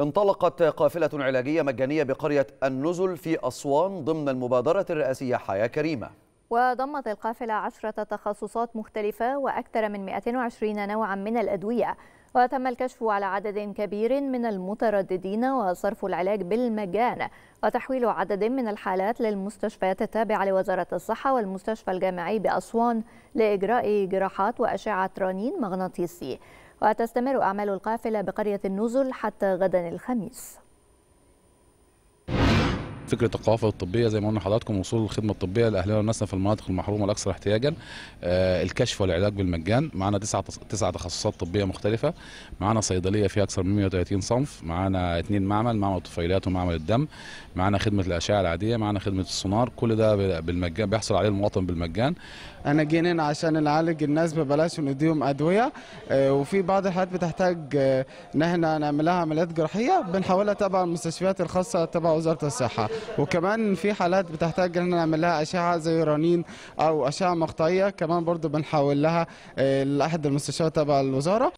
انطلقت قافلة علاجية مجانية بقرية النزل في أسوان ضمن المبادرة الرئاسية حياة كريمة وضمت القافلة عشرة تخصصات مختلفة وأكثر من 220 نوعا من الأدوية وتم الكشف على عدد كبير من المترددين وصرف العلاج بالمجان وتحويل عدد من الحالات للمستشفيات التابعة لوزارة الصحة والمستشفى الجامعي بأسوان لإجراء جراحات وأشعة رنين مغناطيسي وتستمر أعمال القافلة بقرية النزل حتى غدا الخميس فكره القوافل الطبيه زي ما قلنا لحضراتكم وصول الخدمه الطبيه لاهلنا والناس في المناطق المحرومه الاكثر احتياجا آه، الكشف والعلاج بالمجان معانا تسعة تسعة تخصصات طبيه مختلفه معانا صيدليه فيها اكثر من 130 صنف معانا اثنين معمل معمل الطفيليات ومعمل الدم معانا خدمه الاشعه العاديه معانا خدمه السونار كل ده بالمجان بيحصل عليه المواطن بالمجان انا هنا عشان نعالج الناس ببلاش ونديهم ادويه آه، وفي بعض الحالات بتحتاج آه، ان احنا نعملها عمليات جراحيه بنحولها تبع المستشفيات الخاصه تبع وزاره الصحه وكمان في حالات بتحتاج ان نعمل لها اشعه زي رنين او اشعه مقطعيه كمان برضو بنحول لها آه، لاحد المستشار تبع الوزاره